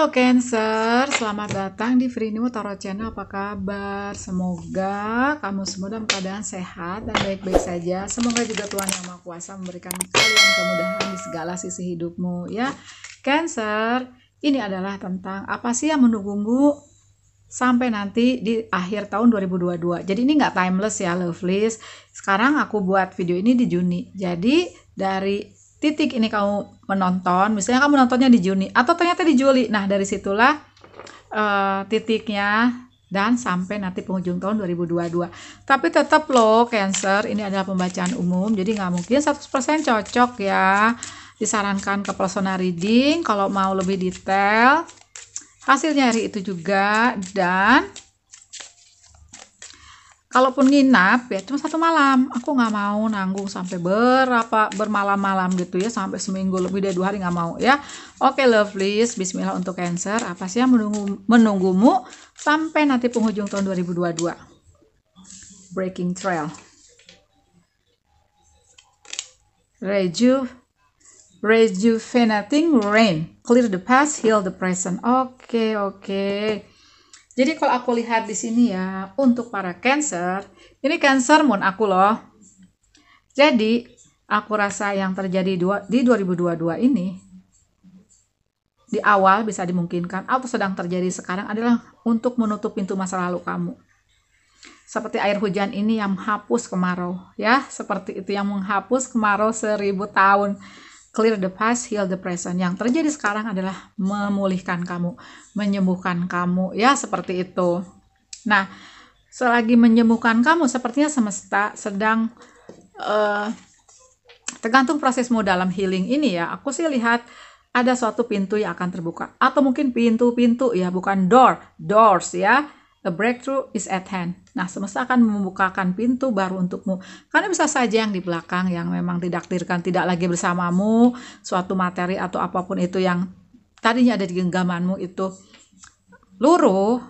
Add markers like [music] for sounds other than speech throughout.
Halo Cancer, selamat datang di New Tarot Channel. Apa kabar? Semoga kamu semua dalam keadaan sehat dan baik-baik saja. Semoga juga Tuhan Yang Maha Kuasa memberikan kalian kemudahan di segala sisi hidupmu ya. Cancer, ini adalah tentang apa sih yang menunggumu sampai nanti di akhir tahun 2022. Jadi ini nggak timeless ya, lovelies. Sekarang aku buat video ini di Juni. Jadi dari titik ini kamu menonton, misalnya kamu nontonnya di Juni atau ternyata di Juli. Nah, dari situlah uh, titiknya dan sampai nanti penghujung tahun 2022. Tapi tetap loh Cancer, ini adalah pembacaan umum, jadi nggak mungkin 100% cocok ya. Disarankan ke personal reading kalau mau lebih detail. Hasilnya hari itu juga dan kalaupun nginap ya cuma satu malam aku nggak mau nanggung sampai berapa bermalam-malam gitu ya sampai seminggu lebih dari dua hari nggak mau ya oke okay, lovelies Bismillah untuk Cancer apa sih yang menunggu menunggumu sampai nanti penghujung tahun 2022 breaking trail reju rejuvenating rain clear the past heal the present oke okay, oke okay. Jadi kalau aku lihat di sini ya, untuk para cancer, ini cancer moon aku loh. Jadi aku rasa yang terjadi dua, di 2022 ini, di awal bisa dimungkinkan, atau sedang terjadi sekarang adalah untuk menutup pintu masa lalu kamu. Seperti air hujan ini yang menghapus kemarau, ya, seperti itu yang menghapus kemarau seribu tahun Clear the past, heal the present. Yang terjadi sekarang adalah memulihkan kamu, menyembuhkan kamu, ya seperti itu. Nah, selagi menyembuhkan kamu, sepertinya semesta sedang uh, tergantung prosesmu dalam healing ini ya. Aku sih lihat ada suatu pintu yang akan terbuka atau mungkin pintu-pintu ya, bukan door, doors ya The breakthrough is at hand. Nah, semesta akan membukakan pintu baru untukmu. Karena bisa saja yang di belakang yang memang didaktirkan tidak lagi bersamamu, suatu materi atau apapun itu yang tadinya ada di genggamanmu itu luruh,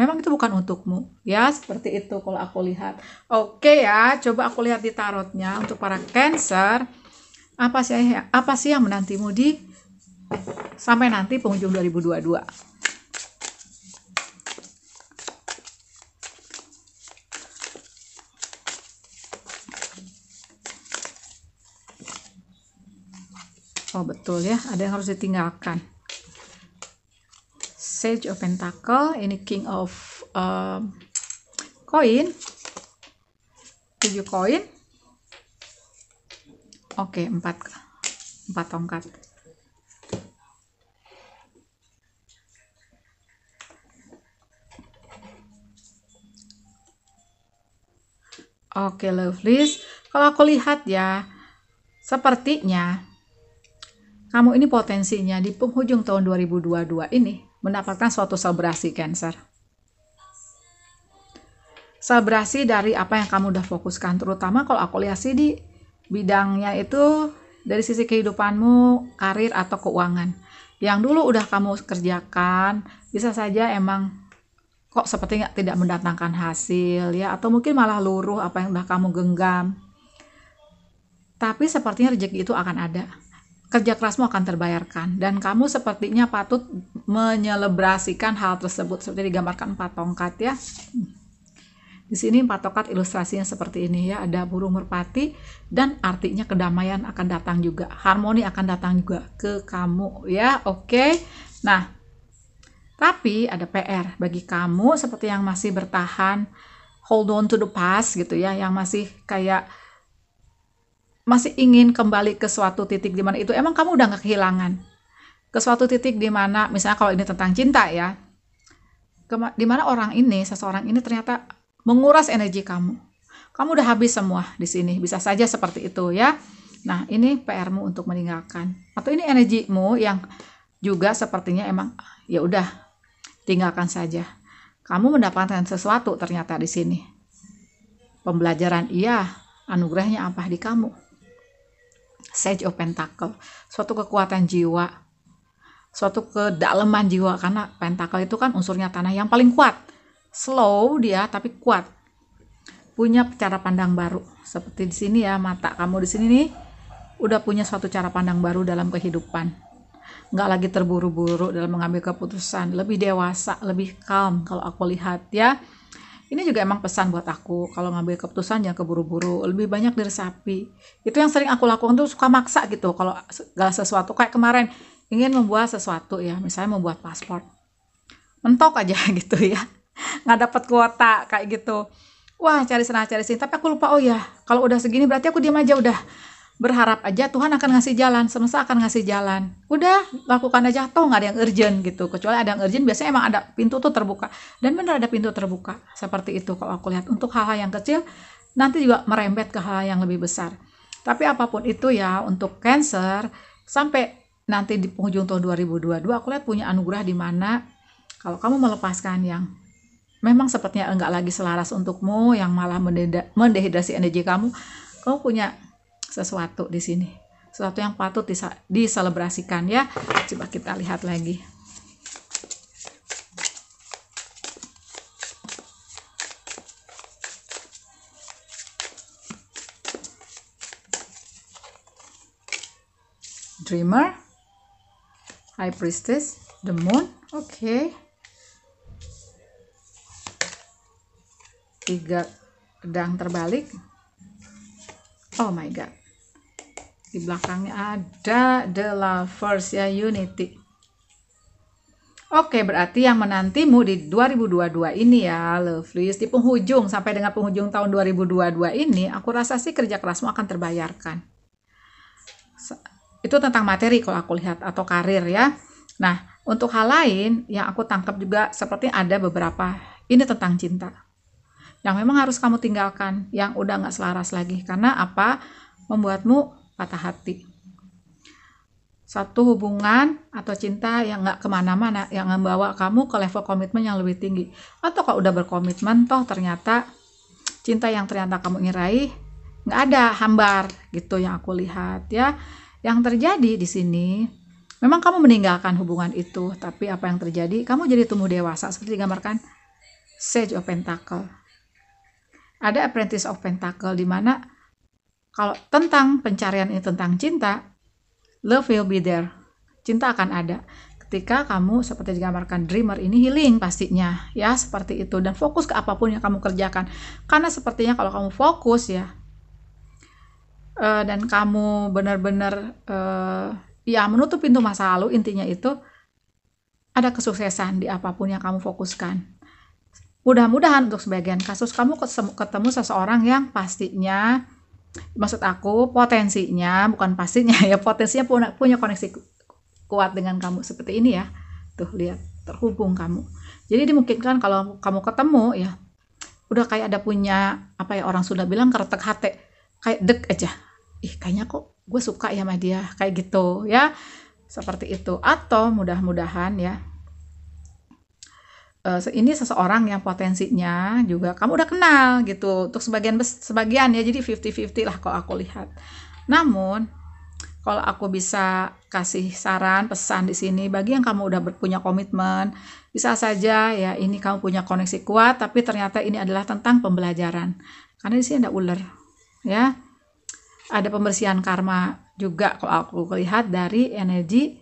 memang itu bukan untukmu. Ya, seperti itu kalau aku lihat. Oke ya, coba aku lihat di tarotnya untuk para Cancer. Apa sih apa sih yang menantimu di sampai nanti penghujung 2022? Oh betul ya, ada yang harus ditinggalkan. Sage of Pentacle, ini King of um, Coin. tujuh koin. Oke, empat empat tongkat. Oke, lovelies. Kalau aku lihat ya, sepertinya kamu ini potensinya di penghujung tahun 2022 ini mendapatkan suatu selebrasi Cancer. Selebrasi dari apa yang kamu udah fokuskan, terutama kalau aku lihat sih di bidangnya itu dari sisi kehidupanmu, karir atau keuangan. Yang dulu udah kamu kerjakan, bisa saja emang kok seperti tidak mendatangkan hasil ya atau mungkin malah luruh apa yang udah kamu genggam. Tapi sepertinya rezeki itu akan ada kerja kerasmu akan terbayarkan dan kamu sepertinya patut menyelebrasikan hal tersebut seperti digambarkan empat tongkat ya di sini empat tongkat ilustrasinya seperti ini ya ada burung merpati dan artinya kedamaian akan datang juga harmoni akan datang juga ke kamu ya oke okay? nah tapi ada PR bagi kamu seperti yang masih bertahan hold on to the past gitu ya yang masih kayak masih ingin kembali ke suatu titik di mana itu emang kamu udah gak kehilangan ke suatu titik di mana misalnya kalau ini tentang cinta ya di mana orang ini seseorang ini ternyata menguras energi kamu kamu udah habis semua di sini bisa saja seperti itu ya nah ini PR-mu untuk meninggalkan atau ini energimu yang juga sepertinya emang ya udah tinggalkan saja kamu mendapatkan sesuatu ternyata di sini pembelajaran iya anugerahnya apa di kamu Sage of Pentacle, suatu kekuatan jiwa, suatu kedalaman jiwa karena Pentacle itu kan unsurnya tanah yang paling kuat. Slow dia tapi kuat. Punya cara pandang baru. Seperti di sini ya, mata kamu di sini nih udah punya suatu cara pandang baru dalam kehidupan. Nggak lagi terburu-buru dalam mengambil keputusan, lebih dewasa, lebih calm kalau aku lihat ya. Ini juga emang pesan buat aku, kalau ngambil keputusan jangan keburu-buru, lebih banyak diresapi. Itu yang sering aku lakukan tuh suka maksa gitu, kalau segala sesuatu kayak kemarin ingin membuat sesuatu ya, misalnya membuat paspor. Mentok aja [laughs] gitu ya, nggak dapat kuota kayak gitu. Wah cari sana cari sini, tapi aku lupa oh ya kalau udah segini berarti aku diam aja udah berharap aja Tuhan akan ngasih jalan, semesta akan ngasih jalan. Udah, lakukan aja, toh nggak ada yang urgent gitu. Kecuali ada yang urgent, biasanya emang ada pintu tuh terbuka. Dan benar ada pintu terbuka, seperti itu kalau aku lihat. Untuk hal-hal yang kecil, nanti juga merembet ke hal yang lebih besar. Tapi apapun itu ya, untuk cancer, sampai nanti di penghujung tahun 2022, aku lihat punya anugerah di mana kalau kamu melepaskan yang memang sepertinya enggak lagi selaras untukmu, yang malah mendehidrasi energi kamu, kamu punya sesuatu di sini. Sesuatu yang patut diselebrasikan ya. Coba kita lihat lagi. Dreamer, High Priestess, The Moon, oke. Okay. Tiga pedang terbalik. Oh my god di belakangnya ada the lovers ya unity Oke, berarti yang menantimu di 2022 ini ya, Lovelies, di penghujung sampai dengan penghujung tahun 2022 ini, aku rasa sih kerja kerasmu akan terbayarkan. Itu tentang materi kalau aku lihat atau karir ya. Nah, untuk hal lain yang aku tangkap juga seperti ada beberapa ini tentang cinta. Yang memang harus kamu tinggalkan, yang udah nggak selaras lagi karena apa? Membuatmu patah hati satu hubungan atau cinta yang nggak kemana-mana yang membawa kamu ke level komitmen yang lebih tinggi atau kalau udah berkomitmen toh ternyata cinta yang ternyata kamu ingin raih nggak ada hambar gitu yang aku lihat ya yang terjadi di sini memang kamu meninggalkan hubungan itu tapi apa yang terjadi kamu jadi tumbuh dewasa seperti digambarkan Sage of Pentacle ada Apprentice of Pentacle di mana kalau tentang pencarian ini tentang cinta, love will be there. Cinta akan ada. Ketika kamu seperti digambarkan dreamer ini healing pastinya, ya seperti itu dan fokus ke apapun yang kamu kerjakan. Karena sepertinya kalau kamu fokus ya eh, dan kamu benar-benar eh, ya menutup pintu masa lalu intinya itu ada kesuksesan di apapun yang kamu fokuskan. Mudah-mudahan untuk sebagian kasus kamu ketemu seseorang yang pastinya maksud aku potensinya bukan pastinya ya potensinya punya, punya koneksi kuat dengan kamu seperti ini ya tuh lihat terhubung kamu jadi dimungkinkan kalau kamu ketemu ya udah kayak ada punya apa ya orang sudah bilang keretek hati kayak dek aja ih kayaknya kok gue suka ya sama dia kayak gitu ya seperti itu atau mudah-mudahan ya Eh, ini seseorang yang potensinya juga kamu udah kenal gitu untuk sebagian sebagian ya jadi 50-50 lah kalau aku lihat namun kalau aku bisa kasih saran pesan di sini bagi yang kamu udah punya komitmen bisa saja ya ini kamu punya koneksi kuat tapi ternyata ini adalah tentang pembelajaran karena di sini ada ular ya ada pembersihan karma juga kalau aku lihat dari energi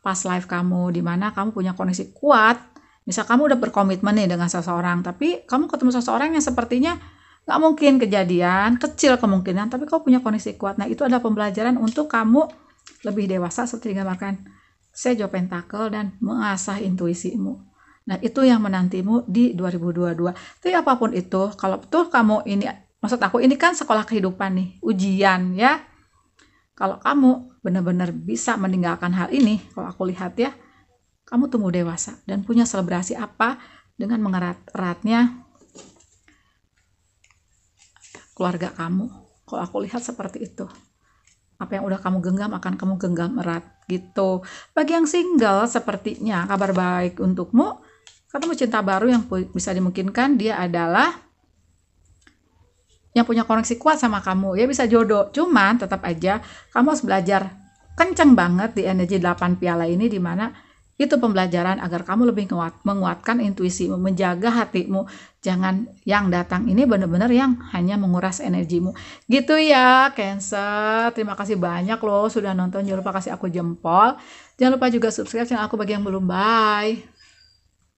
past life kamu di mana kamu punya koneksi kuat Misal kamu udah berkomitmen nih dengan seseorang, tapi kamu ketemu seseorang yang sepertinya nggak mungkin kejadian, kecil kemungkinan, tapi kau punya kondisi kuat. Nah itu adalah pembelajaran untuk kamu lebih dewasa seperti saya Sejo Pentakel dan mengasah intuisimu. Nah itu yang menantimu di 2022. Tapi apapun itu, kalau betul kamu ini, maksud aku ini kan sekolah kehidupan nih, ujian ya. Kalau kamu benar-benar bisa meninggalkan hal ini, kalau aku lihat ya, kamu tumbuh dewasa dan punya selebrasi apa dengan mengerat-eratnya keluarga kamu. Kalau aku lihat seperti itu. Apa yang udah kamu genggam akan kamu genggam erat gitu. Bagi yang single sepertinya kabar baik untukmu. Ketemu cinta baru yang bisa dimungkinkan dia adalah yang punya koneksi kuat sama kamu. Ya bisa jodoh. Cuman tetap aja kamu harus belajar kenceng banget di energi 8 piala ini dimana itu pembelajaran agar kamu lebih menguatkan intuisi menjaga hatimu. Jangan yang datang ini benar-benar yang hanya menguras energimu. Gitu ya, Cancer. Terima kasih banyak loh sudah nonton. Jangan lupa kasih aku jempol. Jangan lupa juga subscribe channel aku bagi yang belum. Bye.